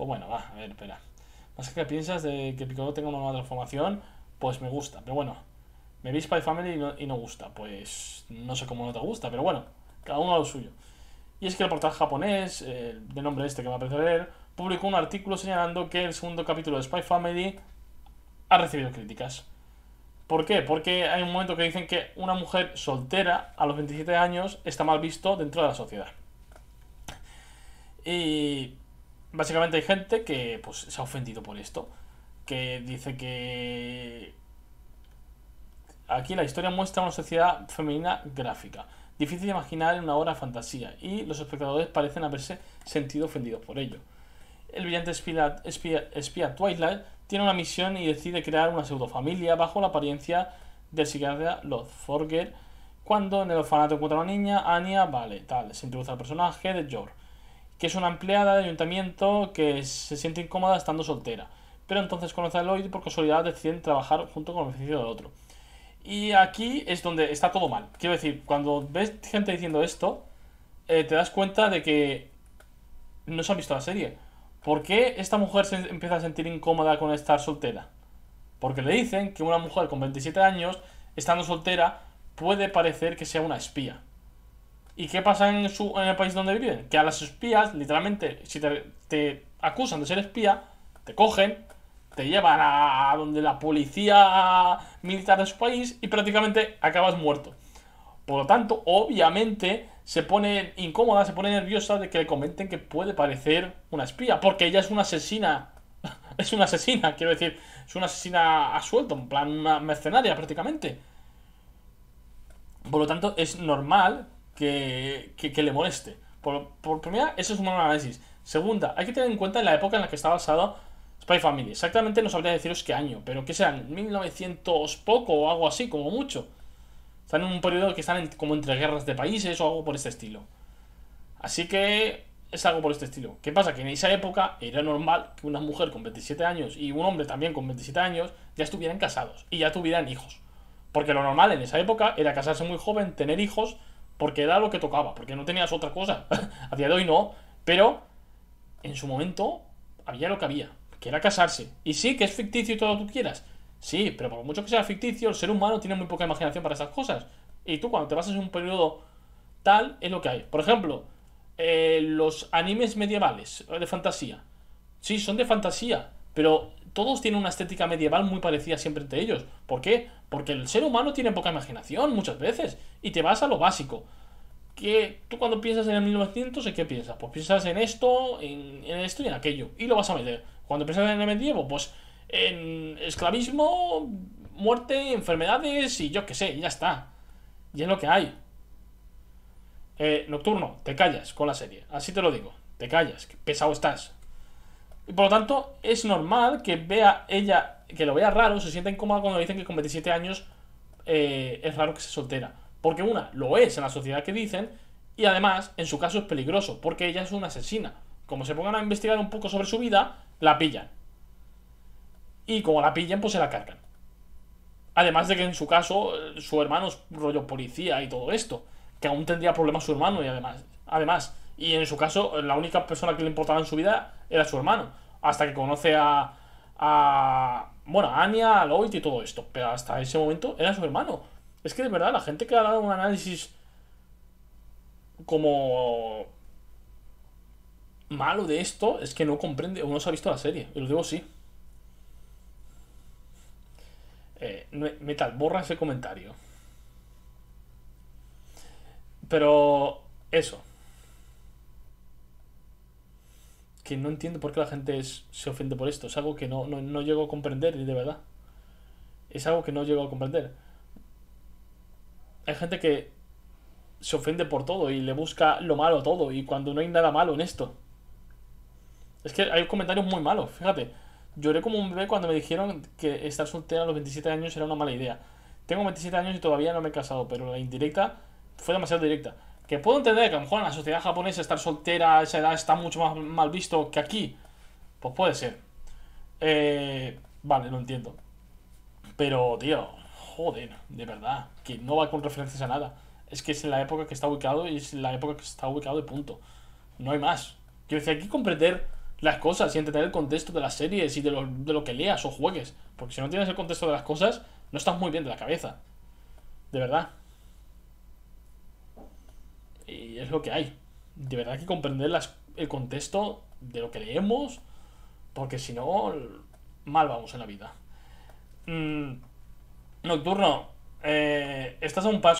Pues bueno, va, a ver, espera. Más que piensas de que Piccolo tenga una nueva transformación. Pues me gusta, pero bueno. Me vi Spy Family y no, gusta. Pues no sé cómo no te gusta, pero bueno. Cada uno a lo suyo. Y es que el portal japonés, de nombre este que me apetece leer, publicó un artículo señalando que el segundo capítulo de Spy Family ha recibido críticas. ¿Por qué? Porque hay un momento que dicen que una mujer soltera a los 27 años está mal visto dentro de la sociedad. Y básicamente hay gente que pues, se ha ofendido por esto. Que dice que. Aquí la historia muestra una sociedad femenina gráfica, difícil de imaginar en una obra fantasía, y los espectadores parecen haberse sentido ofendidos por ello. El brillante espía, Twilight tiene una misión y decide crear una pseudo familia bajo la apariencia de psiquiatra Lord Forger. Cuando en el orfanato encuentra a una niña, Anya, vale, tal, se introduce al personaje de George que es una empleada de ayuntamiento que se siente incómoda estando soltera. Pero entonces conoce a Lloyd y por casualidad deciden trabajar junto con el oficio del otro. Y aquí es donde está todo mal. Quiero decir, cuando ves gente diciendo esto, eh, te das cuenta de que no se han visto la serie. ¿Por qué esta mujer se empieza a sentir incómoda con estar soltera? Porque le dicen que una mujer con 27 años, estando soltera, puede parecer que sea una espía. ¿Y qué pasa en, su, en el país donde viven? Que a las espías, literalmente, si te, acusan de ser espía, te cogen, te llevan a donde la policía militar de su país y prácticamente acabas muerto. Por lo tanto, obviamente se pone incómoda, se pone nerviosa de que le comenten que puede parecer una espía, porque ella es una asesina. es una asesina, quiero decir, es una asesina a sueldo, en plan mercenaria prácticamente. Por lo tanto, es normal que, le moleste. Por, primera, eso es un análisis. Segunda, hay que tener en cuenta la época en la que está basado Spy Family. Exactamente no sabría deciros qué año, pero que sean 1900 poco o algo así, como mucho. Están en un periodo que están como entre guerras de países o algo por este estilo. Así que es algo por este estilo. ¿Qué pasa? Que en esa época era normal que una mujer con 27 años y un hombre también con 27 años ya estuvieran casados y ya tuvieran hijos. Porque lo normal en esa época era casarse muy joven, tener hijos porque era lo que tocaba, porque no tenías otra cosa. a día de hoy no, pero en su momento había lo que había, que era casarse. Y sí, que es ficticio y todo lo que tú quieras. Sí, pero por mucho que sea ficticio, el ser humano tiene muy poca imaginación para esas cosas. Y tú cuando te vas en un periodo tal, es lo que hay. Por ejemplo, eh, los animes medievales, de fantasía. Sí, son de fantasía, pero todos tienen una estética medieval muy parecida siempre entre ellos. ¿Por qué? Porque el ser humano tiene poca imaginación muchas veces y te vas a lo básico. Que tú cuando piensas en el 1900, ¿en qué piensas? Pues piensas en esto, en, esto y en aquello. Y lo vas a meter. Cuando piensas en el medievo, pues en esclavismo, muerte, enfermedades y yo qué sé, ya está. Y es lo que hay. Eh, nocturno, te callas con la serie. Así te lo digo. Te callas. Pesado estás. Y por lo tanto, es normal que vea ella, que lo vea raro, se sienta incómoda cuando dicen que con 27 años eh, es raro que se soltera. Porque una, lo es en la sociedad que dicen, y además, en su caso es peligroso, porque ella es una asesina. Como se pongan a investigar un poco sobre su vida, la pillan. Y como la pillan, pues se la cargan. Además de que en su caso, eh, su hermano es rollo policía y todo esto. Que aún tendría problemas su hermano y además. Además, y en su caso, la única persona que le importaba en su vida era su hermano. Hasta que conoce a. a bueno, a Anya, a Lloyd y todo esto. Pero hasta ese momento era su hermano. Es que de verdad, la gente que ha dado un análisis. como. malo de esto, es que no comprende o no se ha visto la serie. Y lo digo sí. Eh, metal, borra ese comentario. Pero. eso. que no entiendo por qué la gente se ofende por esto. Es algo que no, no, no llego a comprender, de verdad. Es algo que no llego a comprender. Hay gente que se ofende por todo y le busca lo malo a todo y cuando no hay nada malo en esto. Es que hay comentarios muy malos, fíjate. Lloré como un bebé cuando me dijeron que estar soltera a los 27 años era una mala idea. Tengo 27 años y todavía no me he casado, pero la indirecta fue demasiado directa. Que puedo entender que a lo mejor en la sociedad japonesa estar soltera a esa edad está mucho más mal visto que aquí. Pues puede ser. Eh, vale, lo entiendo. Pero, tío, joder, de verdad, que no va con referencias a nada. Es que es en la época que está ubicado y es la época que está ubicado de punto. No hay más. Quiero decir, hay que comprender las cosas y entender el contexto de las series y de lo, de lo que leas o juegues. Porque si no tienes el contexto de las cosas, no estás muy bien de la cabeza. De verdad y es lo que hay. De verdad que comprender el contexto de lo que leemos, porque si no, mal vamos en la vida. Mm, nocturno, eh, estás a un paso.